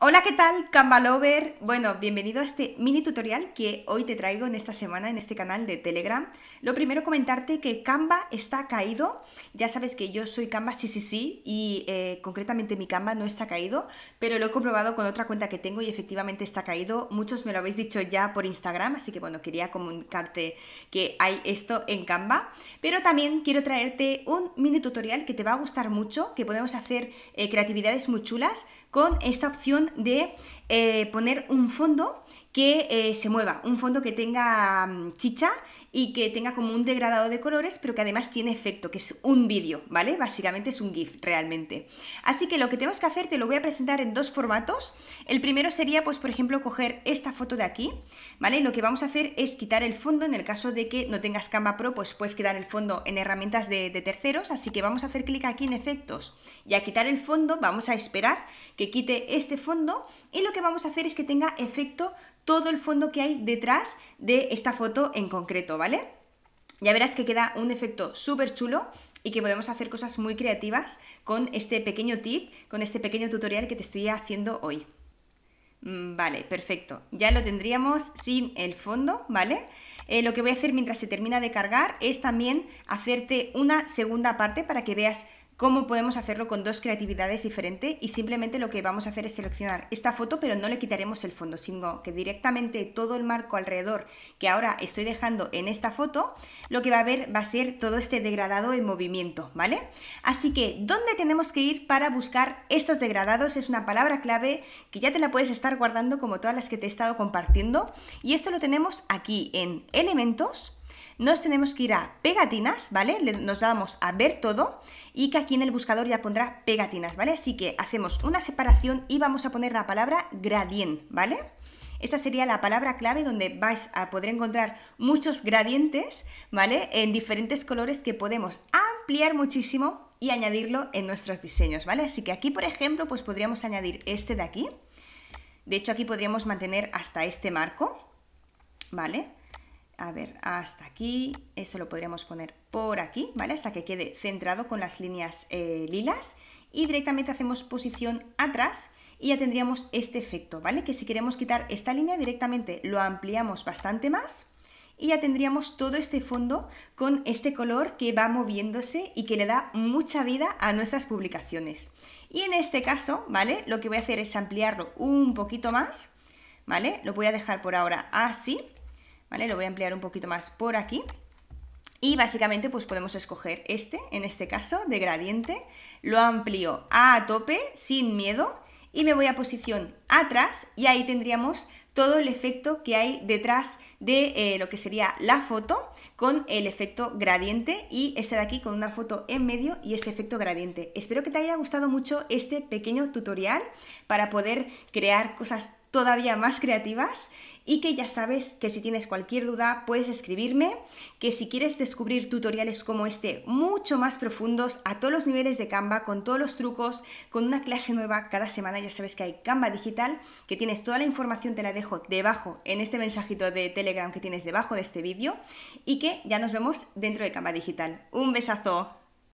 Hola, ¿qué tal, Lover. Bueno, bienvenido a este mini tutorial que hoy te traigo en esta semana en este canal de Telegram. Lo primero comentarte que Canva está caído. Ya sabes que yo soy Canva sí, sí, sí, y eh, concretamente mi Canva no está caído, pero lo he comprobado con otra cuenta que tengo y efectivamente está caído. Muchos me lo habéis dicho ya por Instagram, así que bueno, quería comunicarte que hay esto en Canva. Pero también quiero traerte un mini tutorial que te va a gustar mucho, que podemos hacer eh, creatividades muy chulas con esta opción de eh, poner un fondo que eh, se mueva, un fondo que tenga mm, chicha y que tenga como un degradado de colores, pero que además tiene efecto, que es un vídeo, ¿vale? Básicamente es un GIF realmente. Así que lo que tenemos que hacer te lo voy a presentar en dos formatos. El primero sería, pues, por ejemplo, coger esta foto de aquí, ¿vale? Lo que vamos a hacer es quitar el fondo, en el caso de que no tengas Canva Pro, pues puedes quedar el fondo en herramientas de terceros, así que vamos a hacer clic aquí en efectos y a quitar el fondo vamos a esperar que quite este fondo y lo que vamos a hacer es que tenga efecto todo el fondo que hay detrás de esta foto en concreto, ¿vale? Ya verás que queda un efecto súper chulo y que podemos hacer cosas muy creativas con este pequeño tip, con este pequeño tutorial que te estoy haciendo hoy. Mm, vale, perfecto. Ya lo tendríamos sin el fondo, ¿vale? Eh, lo que voy a hacer mientras se termina de cargar es también hacerte una segunda parte para que veas cómo podemos hacerlo con dos creatividades diferentes y simplemente lo que vamos a hacer es seleccionar esta foto, pero no le quitaremos el fondo, sino que directamente todo el marco alrededor que ahora estoy dejando en esta foto, lo que va a ver va a ser todo este degradado en movimiento, ¿vale? Así que, ¿dónde tenemos que ir para buscar estos degradados? Es una palabra clave que ya te la puedes estar guardando como todas las que te he estado compartiendo y esto lo tenemos aquí en elementos, nos tenemos que ir a pegatinas, ¿vale? Nos damos a ver todo y que aquí en el buscador ya pondrá pegatinas, ¿vale? Así que hacemos una separación y vamos a poner la palabra gradient, ¿vale? Esta sería la palabra clave donde vais a poder encontrar muchos gradientes, ¿vale? En diferentes colores que podemos ampliar muchísimo y añadirlo en nuestros diseños, ¿vale? Así que aquí, por ejemplo, pues podríamos añadir este de aquí. De hecho, aquí podríamos mantener hasta este marco, ¿vale? a ver, hasta aquí, esto lo podríamos poner por aquí, ¿vale? Hasta que quede centrado con las líneas eh, lilas y directamente hacemos posición atrás y ya tendríamos este efecto, ¿vale? Que si queremos quitar esta línea directamente lo ampliamos bastante más y ya tendríamos todo este fondo con este color que va moviéndose y que le da mucha vida a nuestras publicaciones. Y en este caso, ¿vale? Lo que voy a hacer es ampliarlo un poquito más, ¿vale? Lo voy a dejar por ahora así lo voy a ampliar un poquito más por aquí. Y básicamente pues podemos escoger este, en este caso, de gradiente. Lo amplío a tope, sin miedo, y me voy a posición atrás y ahí tendríamos todo el efecto que hay detrás de eh, lo que sería la foto con el efecto gradiente y este de aquí con una foto en medio y este efecto gradiente. Espero que te haya gustado mucho este pequeño tutorial para poder crear cosas todavía más creativas y que ya sabes que si tienes cualquier duda puedes escribirme, que si quieres descubrir tutoriales como este mucho más profundos a todos los niveles de Canva, con todos los trucos, con una clase nueva cada semana, ya sabes que hay Canva Digital que tienes toda la información, te la dejo debajo en este mensajito de Telegram que tienes debajo de este vídeo y que ya nos vemos dentro de Cama Digital. Un besazo.